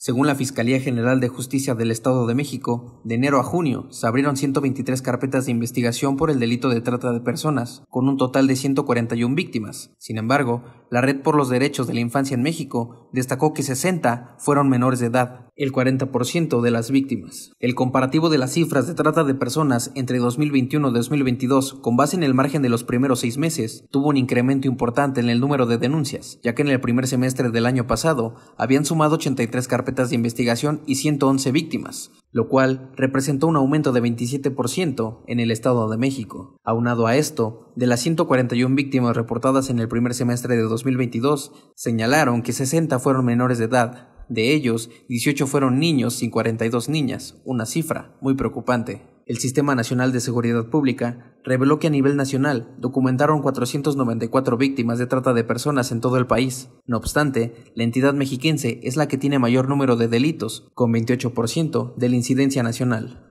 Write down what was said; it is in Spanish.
Según la Fiscalía General de Justicia del Estado de México, de enero a junio se abrieron 123 carpetas de investigación por el delito de trata de personas, con un total de 141 víctimas. Sin embargo, la Red por los Derechos de la Infancia en México destacó que 60 fueron menores de edad, el 40% de las víctimas. El comparativo de las cifras de trata de personas entre 2021 y 2022, con base en el margen de los primeros seis meses, tuvo un incremento importante en el número de denuncias, ya que en el primer semestre del año pasado habían sumado 83 carpetas de investigación y 111 víctimas, lo cual representó un aumento de 27% en el Estado de México. Aunado a esto, de las 141 víctimas reportadas en el primer semestre de 2022, señalaron que 60 fueron menores de edad, de ellos, 18 fueron niños y 42 niñas, una cifra muy preocupante. El Sistema Nacional de Seguridad Pública reveló que a nivel nacional documentaron 494 víctimas de trata de personas en todo el país. No obstante, la entidad mexiquense es la que tiene mayor número de delitos, con 28% de la incidencia nacional.